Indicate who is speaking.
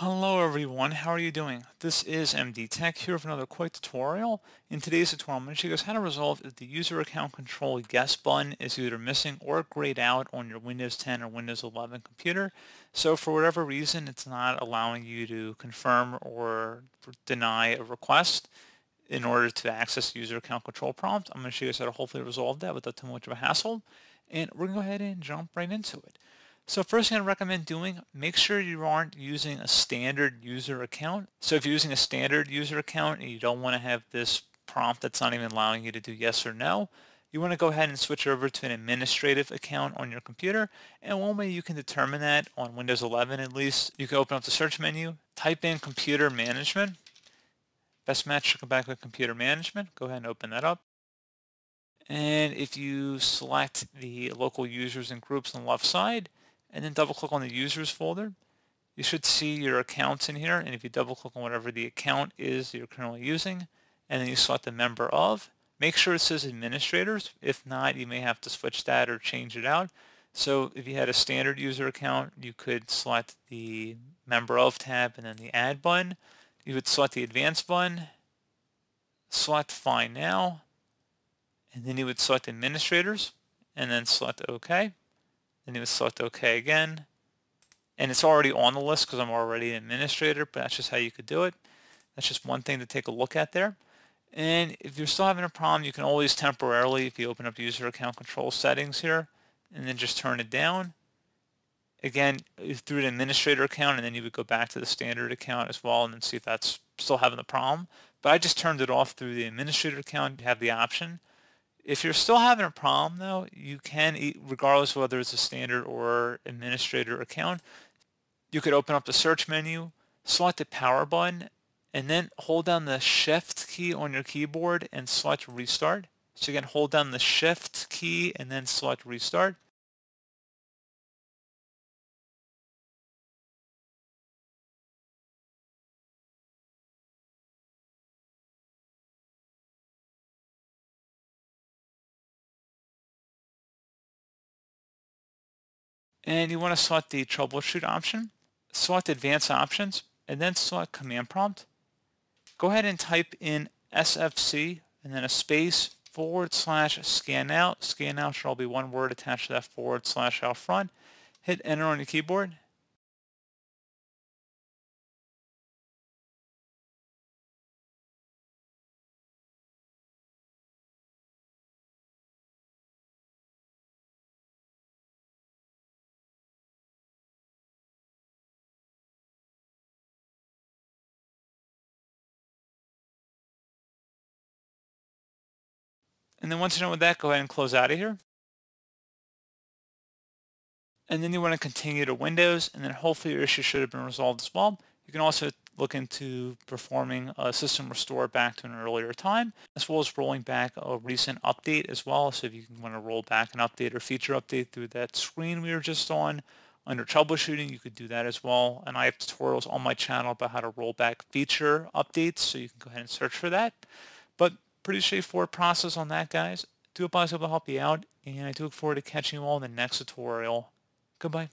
Speaker 1: Hello everyone, how are you doing? This is MD Tech here with another quick tutorial. In today's tutorial, I'm going to show you guys how to resolve if the user account control Guest button is either missing or grayed out on your Windows 10 or Windows 11 computer. So for whatever reason, it's not allowing you to confirm or deny a request in order to access the user account control prompt. I'm going to show you guys how to hopefully resolve that without too much of a hassle. And we're going to go ahead and jump right into it. So first thing I recommend doing, make sure you aren't using a standard user account. So if you're using a standard user account and you don't want to have this prompt that's not even allowing you to do yes or no, you want to go ahead and switch over to an administrative account on your computer. And one way you can determine that on Windows 11 at least, you can open up the search menu, type in computer management. Best match should come back with computer management. Go ahead and open that up. And if you select the local users and groups on the left side, and then double click on the users folder. You should see your accounts in here and if you double click on whatever the account is you're currently using and then you select the member of, make sure it says administrators. If not, you may have to switch that or change it out. So if you had a standard user account, you could select the member of tab and then the add button. You would select the advanced button, select find now, and then you would select administrators and then select OK and then select OK again. And it's already on the list because I'm already an administrator, but that's just how you could do it. That's just one thing to take a look at there. And if you're still having a problem, you can always temporarily, if you open up user account control settings here, and then just turn it down. Again, through an administrator account, and then you would go back to the standard account as well and then see if that's still having the problem. But I just turned it off through the administrator account. You have the option. If you're still having a problem though, you can, regardless of whether it's a standard or administrator account, you could open up the search menu, select the power button, and then hold down the shift key on your keyboard and select restart. So again, hold down the shift key and
Speaker 2: then select restart. and you want to select the troubleshoot option,
Speaker 1: select advanced options, and then select command prompt. Go ahead and type in SFC and then a space forward slash scan out. Scan out should all
Speaker 2: be one word attached to that forward slash out front. Hit enter on your keyboard And then once you're done with that, go ahead and close out of here. And then you want to continue to Windows, and then hopefully your
Speaker 1: issue should have been resolved as well. You can also look into performing a system restore back to an earlier time, as well as rolling back a recent update as well. So if you want to roll back an update or feature update through that screen we were just on, under troubleshooting, you could do that as well. And I have tutorials on my channel about how to roll back feature updates, so you can go ahead and search for that pretty straightforward process on that, guys. Do hope I was to help you out, and I do look forward to catching you all in the next tutorial. Goodbye.